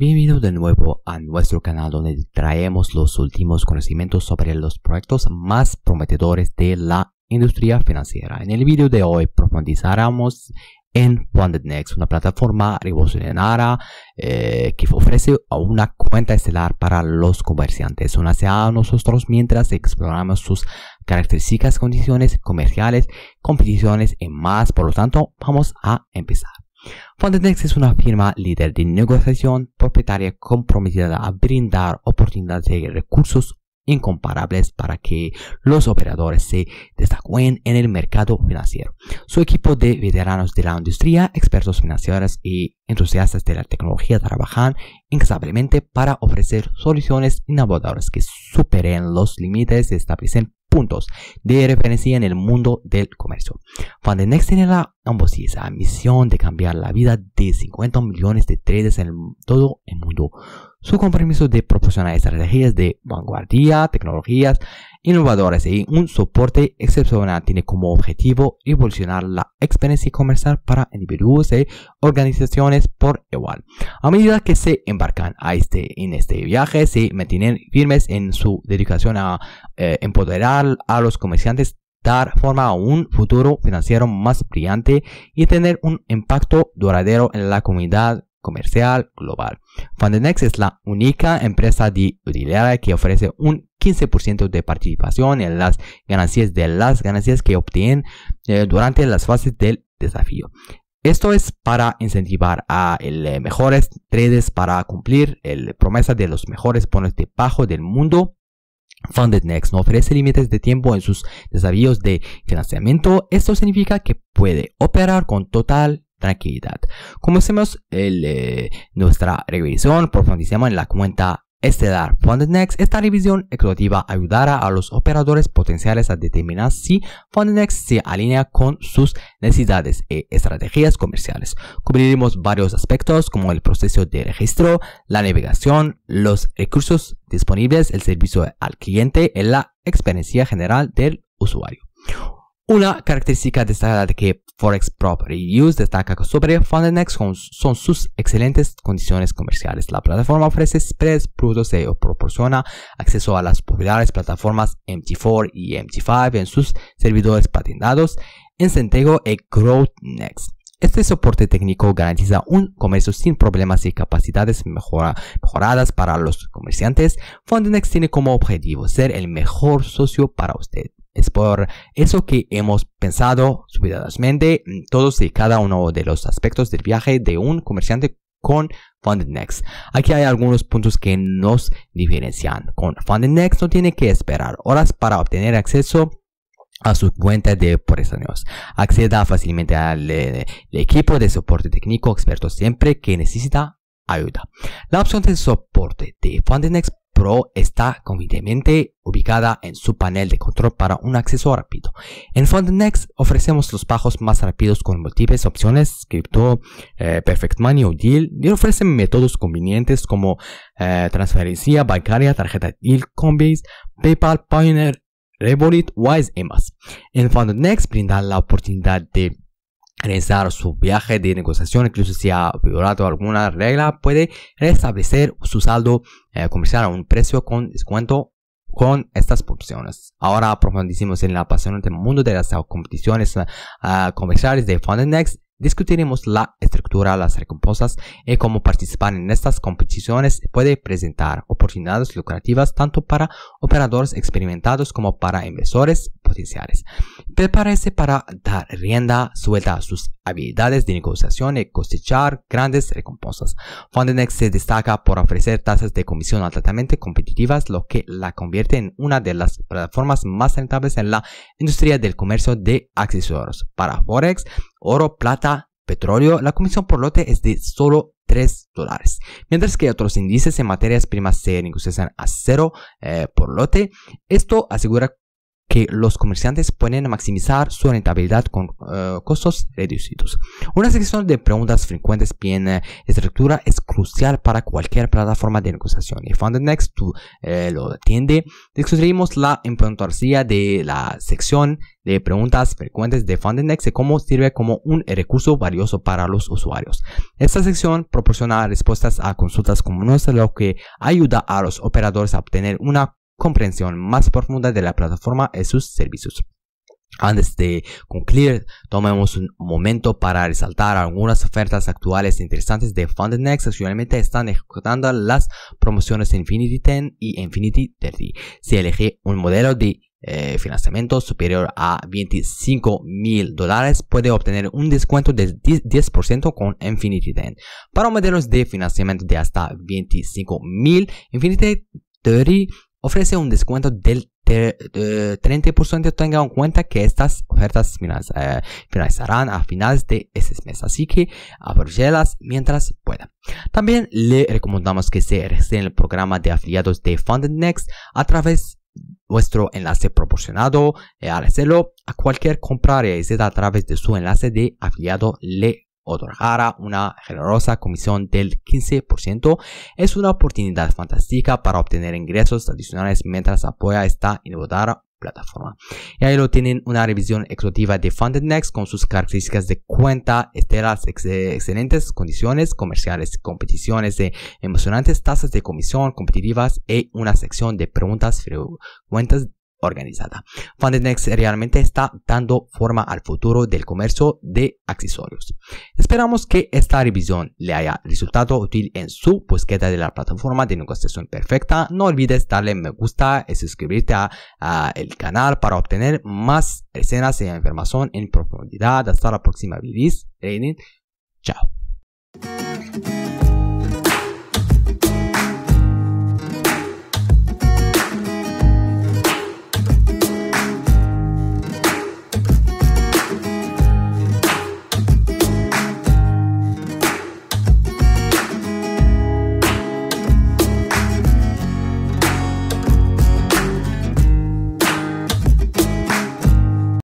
Bienvenidos de nuevo a nuestro canal donde traemos los últimos conocimientos sobre los proyectos más prometedores de la industria financiera. En el video de hoy profundizaremos en Next, una plataforma revolucionaria eh, que ofrece una cuenta estelar para los comerciantes. Únase a nosotros mientras exploramos sus características, condiciones comerciales, competiciones y más. Por lo tanto, vamos a empezar. Fontenex es una firma líder de negociación propietaria comprometida a brindar oportunidades y recursos incomparables para que los operadores se destaquen en el mercado financiero. Su equipo de veteranos de la industria, expertos financieros y entusiastas de la tecnología trabajan incansablemente para ofrecer soluciones innovadoras que superen los límites establecidos puntos de referencia en el mundo del comercio. Van tiene la ambiciosa misión de cambiar la vida de 50 millones de traders en todo el mundo su compromiso de proporcionar estrategias de vanguardia, tecnologías innovadoras y un soporte excepcional tiene como objetivo evolucionar la experiencia comercial para individuos y e organizaciones por igual. A medida que se embarcan a este, en este viaje, se mantienen firmes en su dedicación a eh, empoderar a los comerciantes dar forma a un futuro financiero más brillante y tener un impacto duradero en la comunidad comercial global. Fundednext es la única empresa de utilidad que ofrece un 15% de participación en las ganancias de las ganancias que obtienen eh, durante las fases del desafío. Esto es para incentivar a eh, mejores traders para cumplir la promesa de los mejores pones de bajo del mundo Fundednext no ofrece límites de tiempo en sus desafíos de financiamiento. Esto significa que puede operar con total tranquilidad. Comencemos eh, nuestra revisión, profundizamos en la cuenta estelar FundNex. Esta revisión ejecutiva ayudará a los operadores potenciales a determinar si FundNex se alinea con sus necesidades e estrategias comerciales. Cubriremos varios aspectos como el proceso de registro, la navegación, los recursos disponibles, el servicio al cliente y la experiencia general del usuario. Una característica destacada de que Forex Property News destaca que sobre Fundenex son sus excelentes condiciones comerciales. La plataforma ofrece spreads brutos y proporciona acceso a las populares plataformas MT4 y MT5 en sus servidores patentados en Centego y GrowthNext. Este soporte técnico garantiza un comercio sin problemas y capacidades mejoradas para los comerciantes. FundeX tiene como objetivo ser el mejor socio para usted. Es por eso que hemos pensado cuidadosamente todos y cada uno de los aspectos del viaje de un comerciante con next Aquí hay algunos puntos que nos diferencian. Con next no tiene que esperar horas para obtener acceso a su cuenta de prestaciones. Acceda fácilmente al, eh, equipo de soporte técnico experto siempre que necesita ayuda. La opción de soporte de Next está convenientemente ubicada en su panel de control para un acceso rápido. En Next ofrecemos los bajos más rápidos con múltiples opciones, Crypto, eh, Perfect Money o Deal, y ofrecen métodos convenientes como eh, transferencia bancaria, tarjeta Deal, Coinbase, PayPal, Pioneer, Revolut, Wise y más. En Next brinda la oportunidad de realizar su viaje de negociación, incluso si ha violado alguna regla, puede restablecer su saldo eh, comercial a un precio con descuento con estas opciones. Ahora profundicemos en la pasión del mundo de las competiciones eh, comerciales de Fondenex. Discutiremos la estructura las recompensas y eh, cómo participar en estas competiciones puede presentar oportunidades lucrativas tanto para operadores experimentados como para inversores potenciales. Prepárese para dar rienda suelta a sus habilidades de negociación y cosechar grandes recompensas. Fundenex se destaca por ofrecer tasas de comisión altamente competitivas, lo que la convierte en una de las plataformas más rentables en la industria del comercio de accesorios para Forex, oro, plata, petróleo, la comisión por lote es de solo 3 dólares, mientras que otros índices en materias primas se negocian a cero eh, por lote. Esto asegura que los comerciantes pueden maximizar su rentabilidad con eh, costos reducidos. Una sección de preguntas frecuentes bien estructura es crucial para cualquier plataforma de negociación y FundNext eh, lo atiende. Discutiremos la importancia de la sección de preguntas frecuentes de FundNext y cómo sirve como un recurso valioso para los usuarios. Esta sección proporciona respuestas a consultas comunes, lo que ayuda a los operadores a obtener una comprensión más profunda de la plataforma y sus servicios. Antes de concluir, tomemos un momento para resaltar algunas ofertas actuales interesantes de Next. Actualmente están ejecutando las promociones Infinity 10 y Infinity 30. Si elige un modelo de eh, financiamiento superior a 25 mil dólares puede obtener un descuento del 10%, con Infinity 10. Para modelos de financiamiento de hasta $25,000 mil, Infinity 30 ofrece un descuento del 30% tenga en cuenta que estas ofertas eh, finalizarán a finales de este mes, así que aprovechelas mientras pueda. También le recomendamos que se registre en el programa de afiliados de Funded Next a través vuestro enlace proporcionado eh, al hacerlo a cualquier se da a través de su enlace de afiliado le otorgará una generosa comisión del 15%, es una oportunidad fantástica para obtener ingresos adicionales mientras apoya esta innovadora plataforma. Y ahí lo tienen una revisión exclusiva de FundedNext con sus características de cuenta estelas, excelentes condiciones comerciales, competiciones de emocionantes tasas de comisión competitivas y una sección de preguntas frecuentes organizada. Fandenex realmente está dando forma al futuro del comercio de accesorios. Esperamos que esta revisión le haya resultado útil en su búsqueda de la plataforma de negociación perfecta. No olvides darle me gusta y suscribirte al el canal para obtener más escenas y e información en profundidad. Hasta la próxima, video. Chao.